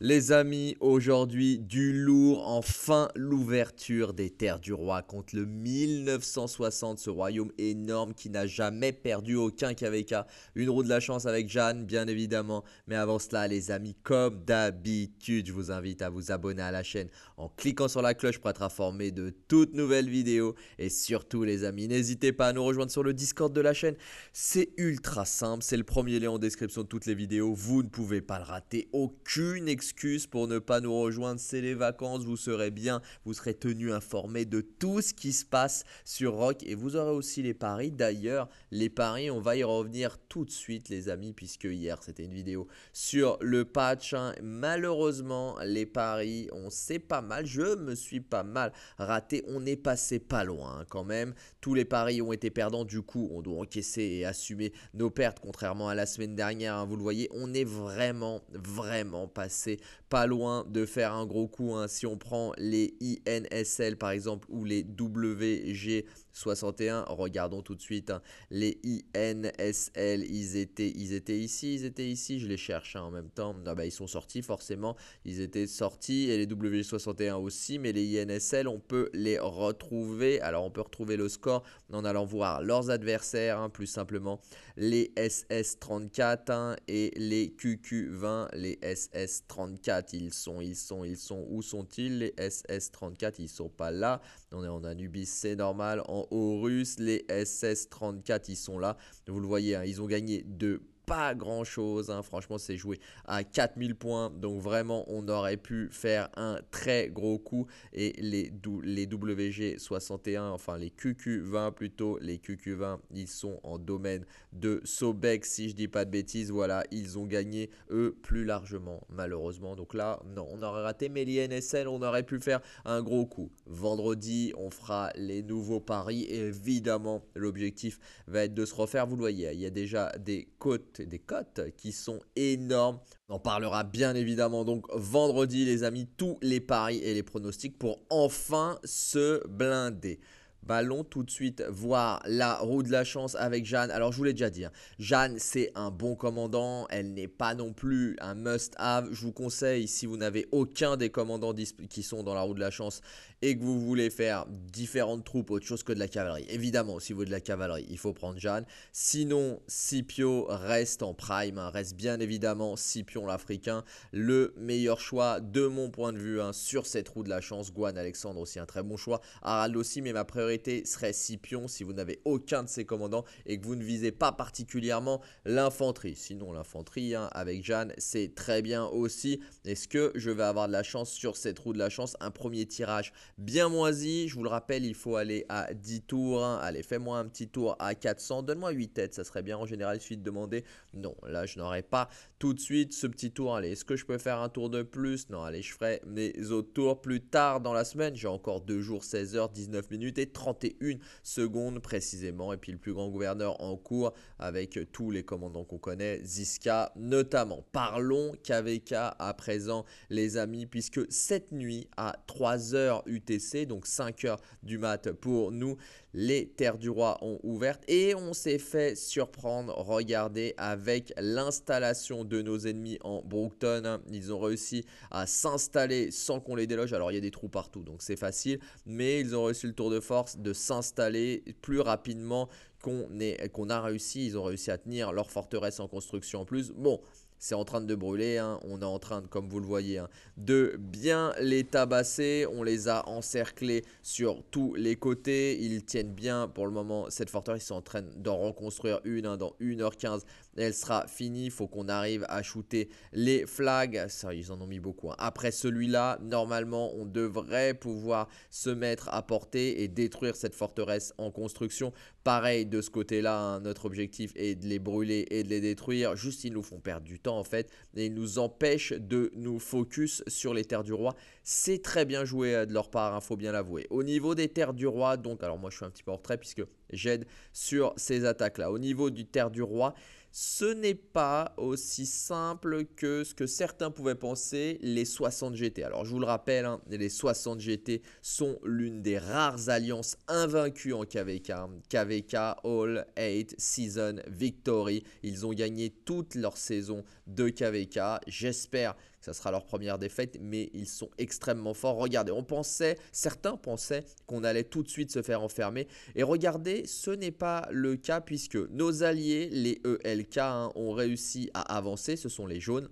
Les amis, aujourd'hui du lourd, enfin l'ouverture des terres du roi contre le 1960, ce royaume énorme qui n'a jamais perdu aucun KVK. Une roue de la chance avec Jeanne, bien évidemment. Mais avant cela, les amis, comme d'habitude, je vous invite à vous abonner à la chaîne en cliquant sur la cloche pour être informé de toutes nouvelles vidéos. Et surtout, les amis, n'hésitez pas à nous rejoindre sur le Discord de la chaîne. C'est ultra simple, c'est le premier lien en description de toutes les vidéos. Vous ne pouvez pas le rater, aucune excuse pour ne pas nous rejoindre, c'est les vacances, vous serez bien, vous serez tenu informé de tout ce qui se passe sur Rock et vous aurez aussi les paris. D'ailleurs, les paris, on va y revenir tout de suite les amis puisque hier c'était une vidéo sur le patch. Hein. Malheureusement, les paris, on sait pas mal, je me suis pas mal raté, on est passé pas loin hein, quand même. Tous les paris ont été perdants, du coup, on doit encaisser et assumer nos pertes, contrairement à la semaine dernière. Hein. vous le voyez, on est vraiment, vraiment passé pas loin de faire un gros coup. Hein. Si on prend les INSL par exemple ou les WG 61. Regardons tout de suite hein. les INSL. Ils étaient, ils étaient ici, ils étaient ici. Je les cherche hein, en même temps. Ah bah, ils sont sortis forcément. Ils étaient sortis et les W61 aussi. Mais les INSL, on peut les retrouver. Alors on peut retrouver le score en allant voir leurs adversaires, hein, plus simplement les SS34 et les QQ20. Les SS34, ils sont, ils sont, ils sont. Où sont-ils Les SS34, ils sont pas là. On est en Anubis, c'est normal. En russe, les SS-34, ils sont là. Vous le voyez, hein, ils ont gagné 2 pas grand chose. Hein. Franchement, c'est joué à 4000 points. Donc, vraiment, on aurait pu faire un très gros coup. Et les, les WG61, enfin les QQ20 plutôt, les QQ20, ils sont en domaine de Sobek, si je dis pas de bêtises. Voilà, ils ont gagné eux plus largement, malheureusement. Donc là, non, on aurait raté, mais l'INSL, on aurait pu faire un gros coup. Vendredi, on fera les nouveaux paris. évidemment, l'objectif va être de se refaire. Vous le voyez, il y a déjà des cotes des cotes qui sont énormes. On en parlera bien évidemment donc vendredi les amis, tous les paris et les pronostics pour enfin se blinder. Ballon tout de suite voir la roue de la chance avec Jeanne. Alors je vous l'ai déjà dit, hein. Jeanne c'est un bon commandant, elle n'est pas non plus un must-have. Je vous conseille si vous n'avez aucun des commandants qui sont dans la roue de la chance et que vous voulez faire différentes troupes, autre chose que de la cavalerie. Évidemment, si vous voulez de la cavalerie, il faut prendre Jeanne. Sinon, Scipio reste en prime, hein. reste bien évidemment Scipion l'Africain, le meilleur choix de mon point de vue hein, sur cette roue de la chance. Guan Alexandre aussi un très bon choix, Harald aussi, mais ma priorité serait Scipion si vous n'avez aucun de ces commandants et que vous ne visez pas particulièrement l'infanterie. Sinon, l'infanterie hein, avec Jeanne, c'est très bien aussi. Est-ce que je vais avoir de la chance sur cette roue de la chance Un premier tirage bien moisi. Je vous le rappelle, il faut aller à 10 tours. Hein. Allez, fais-moi un petit tour à 400. Donne-moi 8 têtes, ça serait bien en général. suite suffit de demander. Non, là, je n'aurais pas tout de suite ce petit tour. Allez, est-ce que je peux faire un tour de plus Non, allez, je ferai mes autres tours plus tard dans la semaine. J'ai encore deux jours, 16 h 19 minutes et 31 secondes précisément. Et puis le plus grand gouverneur en cours avec tous les commandants qu'on connaît, Ziska notamment. Parlons KVK à présent, les amis, puisque cette nuit à 3 h UTC, donc 5 h du mat pour nous, les terres du roi ont ouvert et on s'est fait surprendre. Regardez avec l'installation de nos ennemis en Brookton. Hein. Ils ont réussi à s'installer sans qu'on les déloge. Alors il y a des trous partout, donc c'est facile. Mais ils ont reçu le tour de force de s'installer plus rapidement qu'on qu'on a réussi. Ils ont réussi à tenir leur forteresse en construction en plus. Bon, c'est en train de brûler. Hein. On est en train, comme vous le voyez, hein, de bien les tabasser. On les a encerclés sur tous les côtés. Ils tiennent bien pour le moment cette forteresse. Ils sont en train d'en reconstruire une hein, dans 1h15. Elle sera finie. Il faut qu'on arrive à shooter les flags. Ça, ils en ont mis beaucoup. Après celui-là, normalement, on devrait pouvoir se mettre à porter et détruire cette forteresse en construction. Pareil de ce côté-là, notre objectif est de les brûler et de les détruire. Juste, ils nous font perdre du temps en fait et il nous empêche de nous focus sur les terres du roi. C'est très bien joué euh, de leur part, il hein, faut bien l'avouer. Au niveau des terres du roi, donc alors moi je suis un petit peu en retrait puisque j'aide sur ces attaques là. Au niveau du terre du roi, ce n'est pas aussi simple que ce que certains pouvaient penser, les 60 GT. Alors je vous le rappelle, hein, les 60 GT sont l'une des rares alliances invaincues en KVK. KVK hein. All 8 Season Victory. Ils ont gagné toute leur saison de KVK. J'espère ce sera leur première défaite, mais ils sont extrêmement forts. Regardez, on pensait, certains pensaient qu'on allait tout de suite se faire enfermer. Et regardez, ce n'est pas le cas puisque nos alliés, les ELK, hein, ont réussi à avancer. Ce sont les jaunes.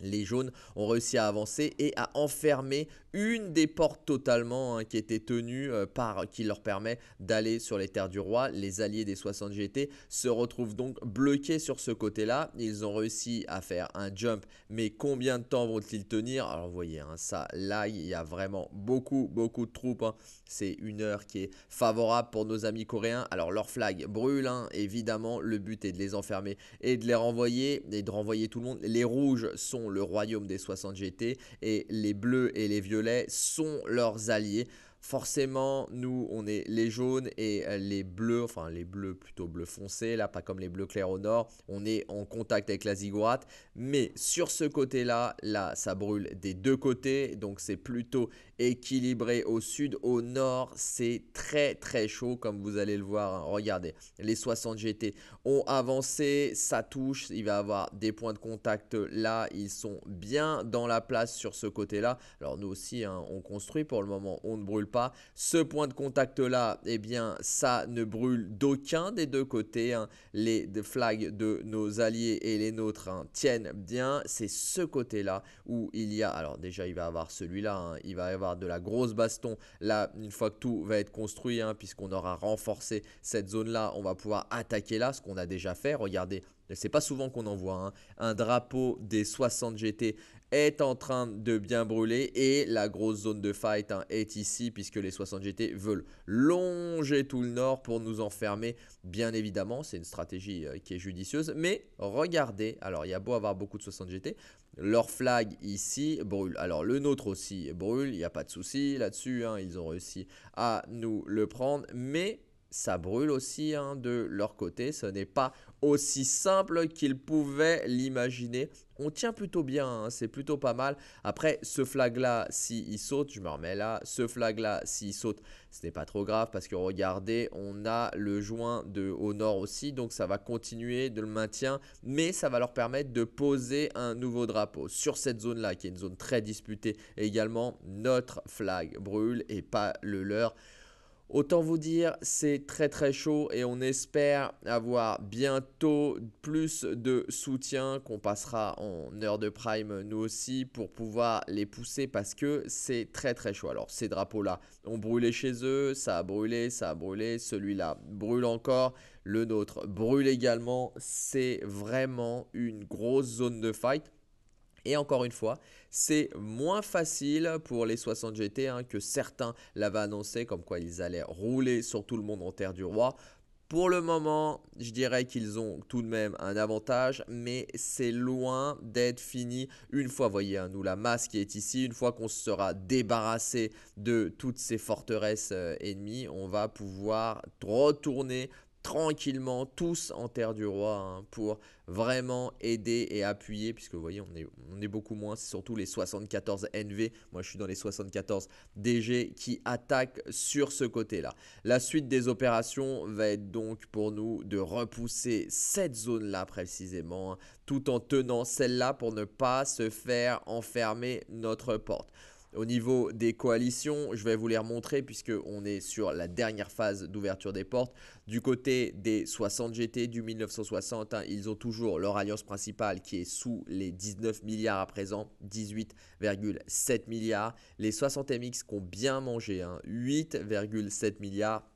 Les jaunes ont réussi à avancer et à enfermer une des portes totalement hein, qui était tenue euh, par qui leur permet d'aller sur les terres du roi. Les alliés des 60 GT se retrouvent donc bloqués sur ce côté-là. Ils ont réussi à faire un jump, mais combien de temps vont-ils tenir Alors vous voyez, hein, ça là, il y a vraiment beaucoup beaucoup de troupes. Hein. C'est une heure qui est favorable pour nos amis coréens. Alors leur flag brûle, évidemment. Le but est de les enfermer et de les renvoyer et de renvoyer tout le monde. Les rouges sont le royaume des 60 GT et les bleus et les violets sont leurs alliés. Forcément, nous, on est les jaunes et euh, les bleus, enfin les bleus plutôt bleu foncé, là, pas comme les bleus clairs au nord. On est en contact avec la zigouate Mais sur ce côté-là, là, ça brûle des deux côtés. Donc, c'est plutôt équilibré au sud. Au nord, c'est très, très chaud, comme vous allez le voir. Regardez, les 60 GT ont avancé. Ça touche. Il va avoir des points de contact là. Ils sont bien dans la place sur ce côté-là. Alors, nous aussi, hein, on construit pour le moment. On ne brûle pas ce point de contact-là, eh bien, ça ne brûle d'aucun des deux côtés. Hein. Les flags de nos alliés et les nôtres hein, tiennent bien. C'est ce côté-là où il y a... Alors déjà, il va y avoir celui-là. Hein. Il va y avoir de la grosse baston. Là, une fois que tout va être construit, puisqu'on aura renforcé cette zone-là, on va pouvoir attaquer là, ce qu'on a déjà fait. Regardez, c'est pas souvent qu'on en voit. Un drapeau des 60 GT est en train de bien brûler et la grosse zone de fight hein, est ici puisque les 60 GT veulent longer tout le nord pour nous enfermer. Bien évidemment, c'est une stratégie euh, qui est judicieuse, mais regardez, alors il y a beau avoir beaucoup de 60 GT, leur flag ici brûle. Alors le nôtre aussi brûle, il n'y a pas de souci là-dessus, hein, ils ont réussi à nous le prendre, mais ça brûle aussi hein, de leur côté. Ce n'est pas aussi simple qu'ils pouvaient l'imaginer. On tient plutôt bien, hein, c'est plutôt pas mal. Après, ce flag-là, s'il saute, je me remets là. Ce flag-là, s'il saute, ce n'est pas trop grave parce que regardez, on a le joint de, au nord aussi. Donc, ça va continuer de le maintien, mais ça va leur permettre de poser un nouveau drapeau. Sur cette zone-là, qui est une zone très disputée également, notre flag brûle et pas le leur. Autant vous dire, c'est très très chaud et on espère avoir bientôt plus de soutien qu'on passera en heure de prime nous aussi pour pouvoir les pousser parce que c'est très très chaud. Alors ces drapeaux-là ont brûlé chez eux, ça a brûlé, ça a brûlé, celui-là brûle encore, le nôtre brûle également. C'est vraiment une grosse zone de fight. Et encore une fois, c'est moins facile pour les 60 GT hein, que certains l'avaient annoncé, comme quoi ils allaient rouler sur tout le monde en terre du roi. Pour le moment, je dirais qu'ils ont tout de même un avantage, mais c'est loin d'être fini. Une fois, voyez, hein, nous, la masse qui est ici, une fois qu'on sera débarrassé de toutes ces forteresses euh, ennemies, on va pouvoir retourner tranquillement tous en terre du roi hein, pour vraiment aider et appuyer puisque vous voyez on est, beaucoup moins c'est surtout les 74 NV moi je suis dans les 74 DG qui attaquent sur ce côté là la suite des opérations va être donc pour nous de repousser cette zone là précisément hein, tout en tenant celle là pour ne pas se faire enfermer notre porte au niveau des coalitions, je vais vous les remontrer on est sur la dernière phase d'ouverture des portes. Du côté des 60 GT du 1960, hein, ils ont toujours leur alliance principale qui est sous les 19 milliards à présent, 18,7 milliards. Les 60 MX qui ont bien mangé, 8,7 hein, milliards.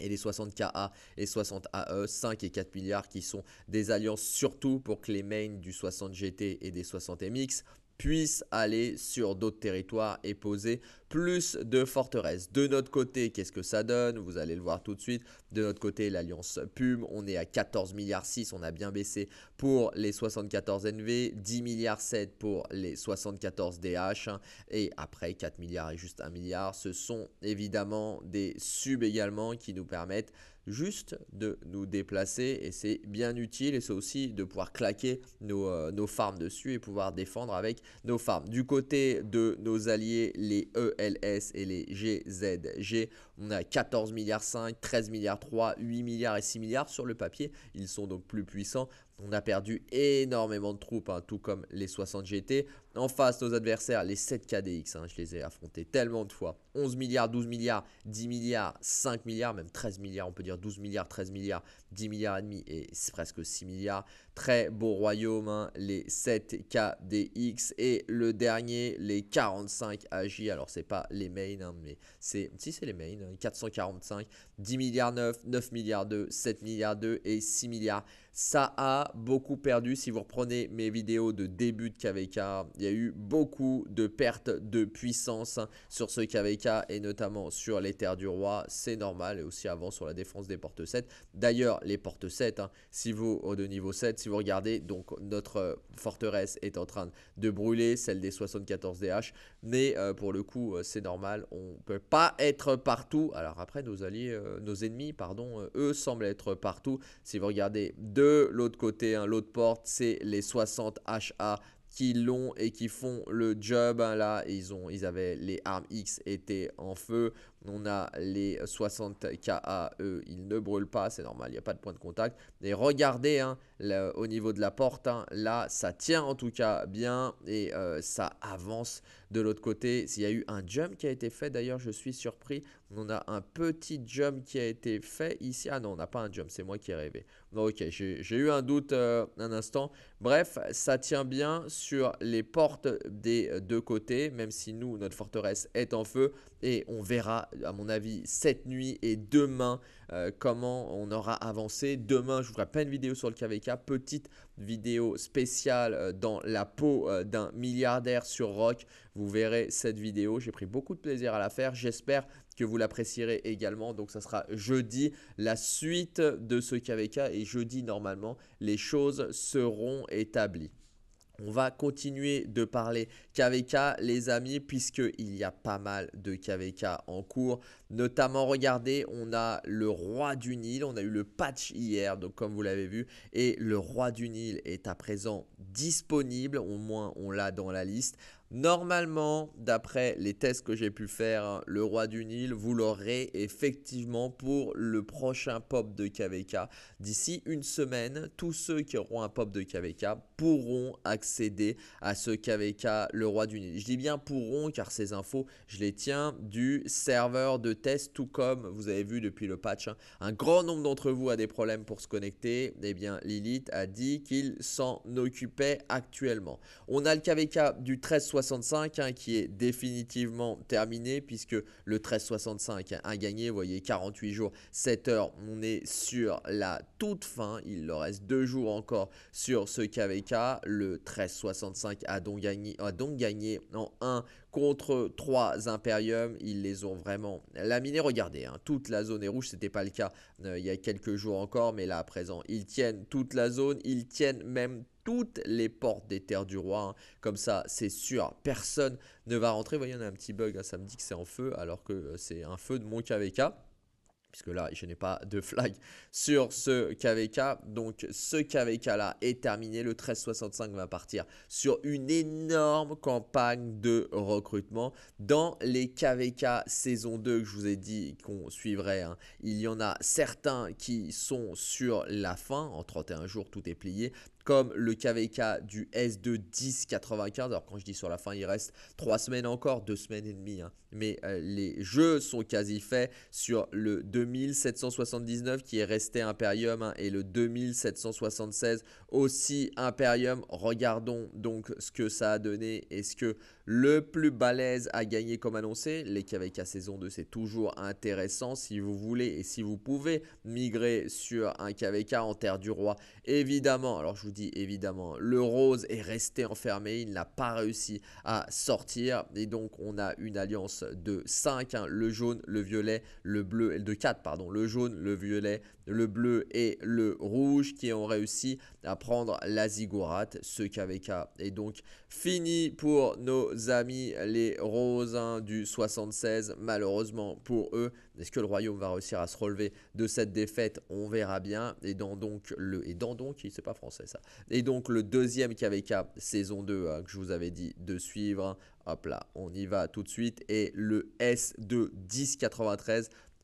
Et les 60 KA et 60 AE, 5 et 4 milliards qui sont des alliances surtout pour que les mains du 60 GT et des 60 MX puisse aller sur d'autres territoires et poser plus de forteresses. De notre côté, qu'est-ce que ça donne Vous allez le voir tout de suite. De notre côté, l'alliance PUM, on est à 14 milliards 6, on a bien baissé pour les 74 NV, 10 milliards 7 pour les 74 DH hein. et après 4 milliards et juste 1 milliard, ce sont évidemment des subs également qui nous permettent juste de nous déplacer et c'est bien utile et c'est aussi de pouvoir claquer nos, euh, farms dessus et pouvoir défendre avec nos farms. Du côté de nos alliés, les ELS et les GZG, on a 14 milliards 5, 13 milliards 3, 8 milliards et 6 milliards sur le papier. Ils sont donc plus puissants. On a perdu énormément de troupes, hein, tout comme les 60 GT. En face, nos adversaires, les 7 KDX, hein, je les ai affrontés tellement de fois. 11 milliards, 12 milliards, 10 milliards, 5 milliards, même 13 milliards, on peut dire 12 milliards, 13 milliards, 10 milliards et demi et presque 6 milliards. Très beau royaume, hein, les 7KDX. Et le dernier, les 45AJ. Alors, c'est pas les mains, hein, mais c'est. Si, c'est les mains. 445, hein, 10 milliards 9, 9 milliards 2, 7 milliards 2 et 6 milliards. Ça a beaucoup perdu. Si vous reprenez mes vidéos de début de KVK, il y a eu beaucoup de pertes de puissance sur ce KVK et notamment sur les terres du roi. C'est normal. Et aussi avant sur la défense des portes 7. D'ailleurs, les portes 7, si vous, au de niveau 7, si vous regardez, donc notre euh, forteresse est en train de brûler, celle des 74 DH. Mais euh, pour le coup, euh, c'est normal, on ne peut pas être partout. Alors après, nos alliés, nos ennemis, pardon, eux semblent être partout. Si vous regardez de l'autre côté, hein, l'autre porte, c'est les 60 HA qui l'ont et qui font le job. Hein, là, ils, ont, ils avaient les armes X étaient en feu. On a les 60 KAE. ils ne brûlent pas, c'est normal, il n'y a pas de point de contact. Et regardez, hein, au niveau de la porte, hein, là, ça tient en tout cas bien et euh, ça avance de l'autre côté. S'il y a eu un jump qui a été fait, d'ailleurs, je suis surpris. On a un petit jump qui a été fait ici. Ah non, on n'a pas un jump, c'est moi qui ai rêvé. Ok, j'ai eu un doute euh, un instant. Bref, ça tient bien sur les portes des deux côtés, même si nous, notre forteresse est en feu. Et on verra, à mon avis, cette nuit et demain, euh, comment on aura avancé. Demain, je vous ferai plein une vidéo sur le KVK, petite vidéo spéciale euh, dans la peau d'un milliardaire sur Rock. Vous verrez cette vidéo, j'ai pris beaucoup de plaisir à la faire. J'espère que vous l'apprécierez également. Donc ça sera jeudi la suite de ce KVK et jeudi normalement les choses seront établies. On va continuer de parler KVK, les amis, puisqu'il y a pas mal de KVK en cours. Notamment, regardez, on a le roi du Nil, on a eu le patch hier, donc comme vous l'avez vu, et le roi du Nil est à présent disponible, au moins on l'a dans la liste. Normalement, d'après les tests que j'ai pu faire, hein, le roi du Nil, vous l'aurez effectivement pour le prochain pop de KVK. D'ici une semaine, tous ceux qui auront un pop de KVK pourront accéder à ce KVK, le roi du Nil. Je dis bien pourront car ces infos, je les tiens du serveur de test, tout comme vous avez vu depuis le patch. Hein. un grand nombre d'entre vous a des problèmes pour se connecter. Eh bien, Lilith a dit qu'il s'en occupait actuellement. On a le KVK du 13 1365 hein, qui est définitivement terminé puisque le 1365 a hein, gagné, vous voyez, 48 jours, 7 heures, on est sur la toute fin, il leur reste 2 jours encore sur ce KVK, le 1365 a donc gagné, a donc gagné en 1 contre 3 Imperium, ils les ont vraiment laminés, regardez, hein, toute la zone est rouge, n'était pas le cas euh, il y a quelques jours encore, mais là à présent, ils tiennent toute la zone, ils tiennent même toutes les portes des terres du roi. Hein. Comme ça, c'est sûr, personne ne va rentrer. Vous voyez, on a un petit bug, hein. ça me dit que c'est en feu, alors que euh, c'est un feu de mon KVK. Puisque là, je n'ai pas de flag sur ce KVK. Donc, ce KVK-là est terminé. Le 1365 va partir sur une énorme campagne de recrutement. Dans les KVK saison 2 que je vous ai dit qu'on suivrait, hein, il y en a certains qui sont sur la fin. En 31 jours, tout est plié comme le KVK du S2 1095. Alors quand je dis sur la fin, il reste 3 semaines encore, 2 semaines et demie. Hein. Mais euh, les jeux sont quasi faits sur le 2779 qui est resté Imperium hein, et le 2776 aussi Imperium. Regardons donc ce que ça a donné et ce que le plus balèze à gagner comme annoncé, les KVK saison 2, c'est toujours intéressant si vous voulez et si vous pouvez migrer sur un KVK en terre du roi. Évidemment, alors je vous dis évidemment, le rose est resté enfermé, il n'a pas réussi à sortir et donc on a une alliance de 5, hein, le jaune, le violet, le bleu, de 4 pardon, le jaune, le violet, le bleu et le rouge qui ont réussi à prendre la ziggurat, ce KVK est donc fini pour nos amis les Rosins du 76. Malheureusement pour eux, est-ce que le Royaume va réussir à se relever de cette défaite On verra bien. Et dans donc le et dans donc, c'est pas français ça. Et donc le deuxième KVK saison 2 hein, que je vous avais dit de suivre. Hein. Hop là, on y va tout de suite. Et le S de 1093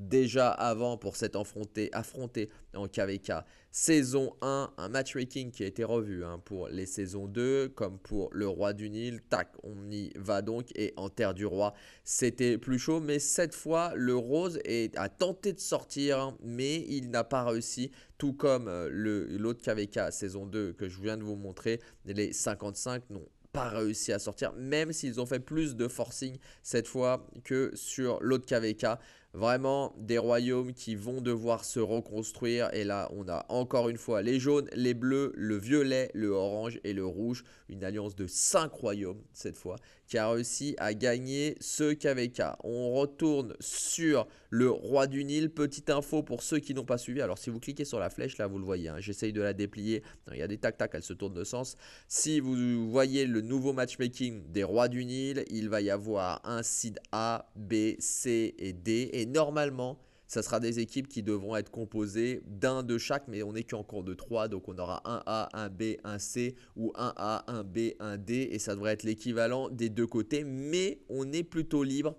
déjà avant pour s'être affronté, en KVK saison 1, un matchmaking qui a été revu hein, pour les saisons 2 comme pour le roi du Nil. Tac, on y va donc et en terre du roi, c'était plus chaud. Mais cette fois, le rose a tenté de sortir, hein, mais il n'a pas réussi. Tout comme euh, l'autre KVK saison 2 que je viens de vous montrer, les 55 n'ont pas réussi à sortir, même s'ils ont fait plus de forcing cette fois que sur l'autre KVK. Vraiment des royaumes qui vont devoir se reconstruire. Et là, on a encore une fois les jaunes, les bleus, le violet, le orange et le rouge. Une alliance de 5 royaumes cette fois qui a réussi à gagner ce KVK. On retourne sur le roi du Nil. Petite info pour ceux qui n'ont pas suivi. Alors si vous cliquez sur la flèche, là vous le voyez. Hein. J'essaye de la déplier. il y a des tac-tac, elle se tourne de sens. Si vous voyez le nouveau matchmaking des rois du Nil, il va y avoir un seed A, B, C et D. Et normalement, ça sera des équipes qui devront être composées d'un de chaque, mais on n'est qu'en cours de 3, donc on aura un A, un B, un C ou un A, un B, un D, et ça devrait être l'équivalent des deux côtés, mais on est plutôt libre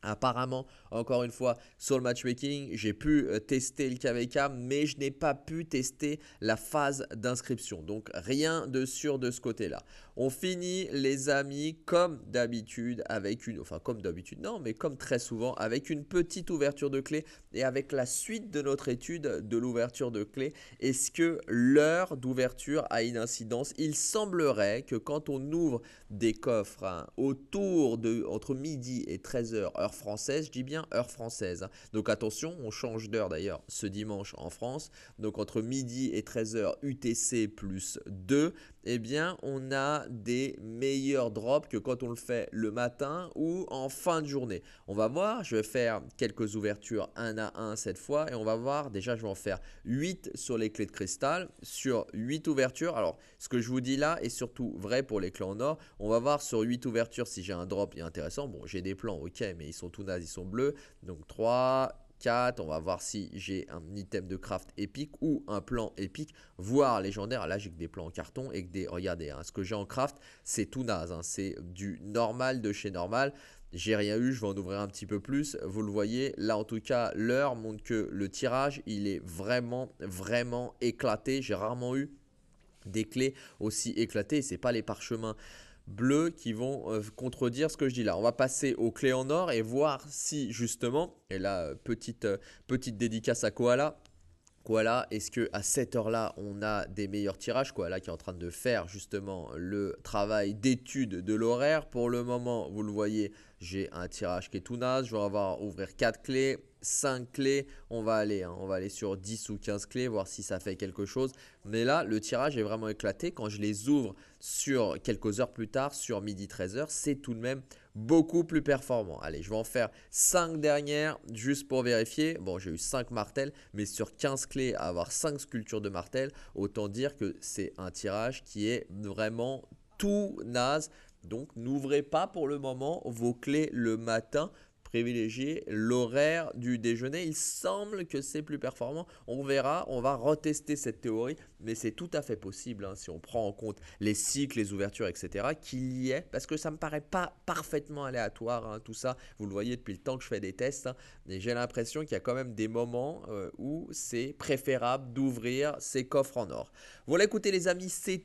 Apparemment, encore une fois, sur le matchmaking, j'ai pu euh, tester le KVK, mais je n'ai pas pu tester la phase d'inscription. Donc rien de sûr de ce côté-là. On finit les amis comme d'habitude avec une, enfin comme d'habitude non, mais comme très souvent avec une petite ouverture de clé et avec la suite de notre étude de l'ouverture de clé. Est-ce que l'heure d'ouverture a une incidence Il semblerait que quand on ouvre des coffres hein, autour de entre midi et 13h heure française, je dis bien heure française. Hein. Donc attention, on change d'heure d'ailleurs ce dimanche en France. Donc entre midi et 13h UTC plus 2, eh bien, on a des meilleurs drops que quand on le fait le matin ou en fin de journée. On va voir, je vais faire quelques ouvertures un à un cette fois et on va voir, déjà, je vais en faire 8 sur les clés de cristal, sur 8 ouvertures. Alors, ce que je vous dis là est surtout vrai pour les clés en or. On va voir sur 8 ouvertures si j'ai un drop intéressant. Bon, j'ai des plans, ok, mais ils sont tout nazis, ils sont bleus. Donc 3, on va voir si j'ai un item de craft épique ou un plan épique, voire légendaire. Là, j'ai que des plans en carton et que des... Regardez, hein, ce que j'ai en craft, c'est tout naze. Hein. c'est du normal de chez normal. J'ai rien eu, je vais en ouvrir un petit peu plus. Vous le voyez, là en tout cas, l'heure montre que le tirage, il est vraiment, vraiment éclaté. J'ai rarement eu des clés aussi éclatées. C'est pas les parchemins bleus qui vont euh, contredire ce que je dis là. On va passer aux clés en or et voir si justement, et là, euh, petite, euh, petite dédicace à Koala, voilà Est-ce que à cette heure-là, on a des meilleurs tirages Voilà qui est en train de faire justement le travail d'étude de l'horaire. Pour le moment, vous le voyez, j'ai un tirage qui est tout naze. Je vais avoir à ouvrir 4 clés. 5 clés, on va aller, hein, on va aller sur 10 ou 15 clés, voir si ça fait quelque chose. Mais là, le tirage est vraiment éclaté. Quand je les ouvre sur quelques heures plus tard, sur midi 13h, c'est tout de même beaucoup plus performant. Allez, je vais en faire 5 dernières juste pour vérifier. Bon, j'ai eu 5 martels, mais sur 15 clés avoir 5 sculptures de martel, autant dire que c'est un tirage qui est vraiment tout naze. Donc n'ouvrez pas pour le moment vos clés le matin privilégier l'horaire du déjeuner. Il semble que c'est plus performant. On verra, on va retester cette théorie, mais c'est tout à fait possible hein, si on prend en compte les cycles, les ouvertures, etc., qu'il y ait, parce que ça me paraît pas parfaitement aléatoire, hein, tout ça, vous le voyez depuis le temps que je fais des tests, hein, mais j'ai l'impression qu'il y a quand même des moments euh, où c'est préférable d'ouvrir ces coffres en or. Voilà, écoutez les amis, c'est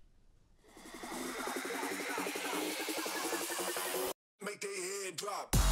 make their head drop.